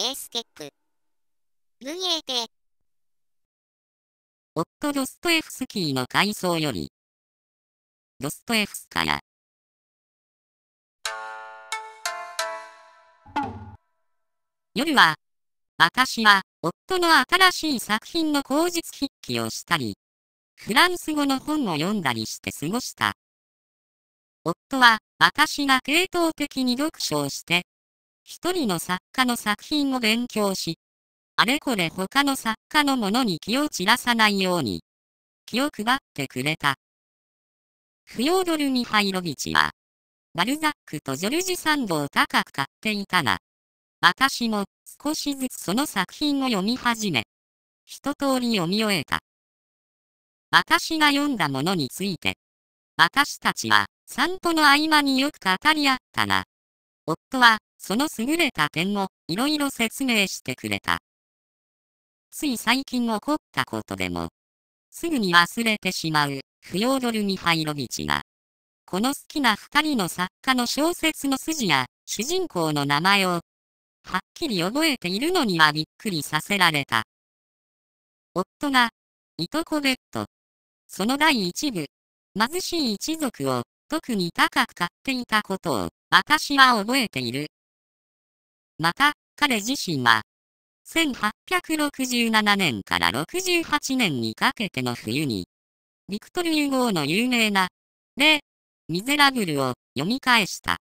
エーステック。イエーテ。夫ドストエフスキーの回想より、ドストエフスから、夜は、私は、夫の新しい作品の口述筆記をしたり、フランス語の本を読んだりして過ごした。夫は、私が系統的に読書をして、一人の作家の作品を勉強し、あれこれ他の作家のものに気を散らさないように、気を配ってくれた。フヨードル・ミハイロビチは、バルザックとジョルジュ・サンドを高く買っていたが、私も少しずつその作品を読み始め、一通り読み終えた。私が読んだものについて、私たちは散歩の合間によく語り合ったが、夫はその優れた点をいろいろ説明してくれた。つい最近起こったことでも、すぐに忘れてしまう、フヨードル・ミハイロビチが、この好きな二人の作家の小説の筋や、主人公の名前を、はっきり覚えているのにはびっくりさせられた。夫が、いとこベッド、その第一部、貧しい一族を、特に高く買っていたことを、私は覚えている。また、彼自身は、1867年から68年にかけての冬に、ビクトル・ユーゴーの有名な、レ・ミゼラブルを読み返した。